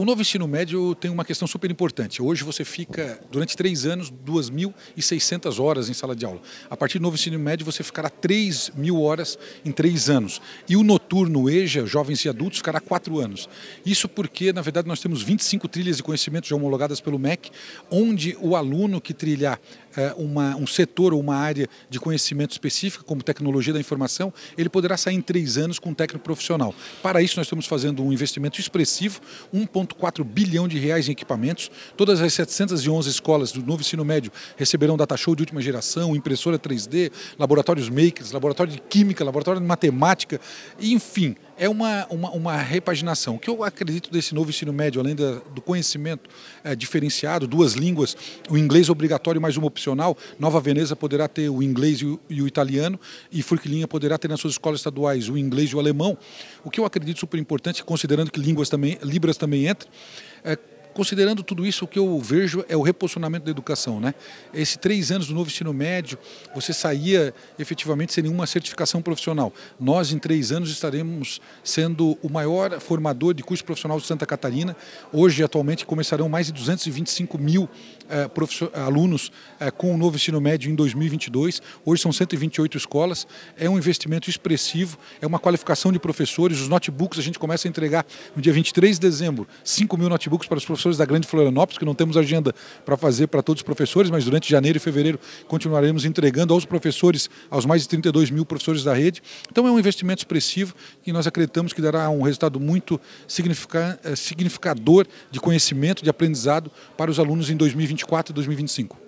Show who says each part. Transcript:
Speaker 1: O novo ensino médio tem uma questão super importante. Hoje você fica, durante três anos, 2.600 horas em sala de aula. A partir do novo ensino médio, você ficará 3.000 mil horas em três anos. E o noturno EJA, jovens e adultos, ficará quatro anos. Isso porque, na verdade, nós temos 25 trilhas de conhecimento já homologadas pelo MEC, onde o aluno que trilhar é, uma, um setor ou uma área de conhecimento específica, como tecnologia da informação, ele poderá sair em três anos com um técnico profissional. Para isso, nós estamos fazendo um investimento expressivo, 1,4 bilhão de reais em equipamentos. Todas as 711 escolas do novo ensino médio receberão data show de última geração, impressora 3D, laboratórios makers, laboratório de química, laboratório de matemática, enfim, é uma, uma, uma, repaginação. O que eu acredito desse novo ensino médio, além da, do conhecimento é, diferenciado, duas línguas, o inglês obrigatório mais uma opcional, Nova Veneza poderá ter o inglês e o, e o italiano, e Furquilinha poderá ter nas suas escolas estaduais o inglês e o alemão. O que eu acredito super importante, considerando que línguas também, Libras também entra, é Considerando tudo isso, o que eu vejo é o reposicionamento da educação. Né? Esses três anos do novo ensino médio, você saía efetivamente sem nenhuma certificação profissional. Nós, em três anos, estaremos sendo o maior formador de curso profissional de Santa Catarina. Hoje, atualmente, começarão mais de 225 mil eh, alunos eh, com o novo ensino médio em 2022. Hoje são 128 escolas. É um investimento expressivo, é uma qualificação de professores. Os notebooks a gente começa a entregar no dia 23 de dezembro, 5 mil notebooks para os professores professores da Grande Florianópolis, que não temos agenda para fazer para todos os professores, mas durante janeiro e fevereiro continuaremos entregando aos professores, aos mais de 32 mil professores da rede. Então é um investimento expressivo e nós acreditamos que dará um resultado muito eh, significador de conhecimento, de aprendizado para os alunos em 2024 e 2025.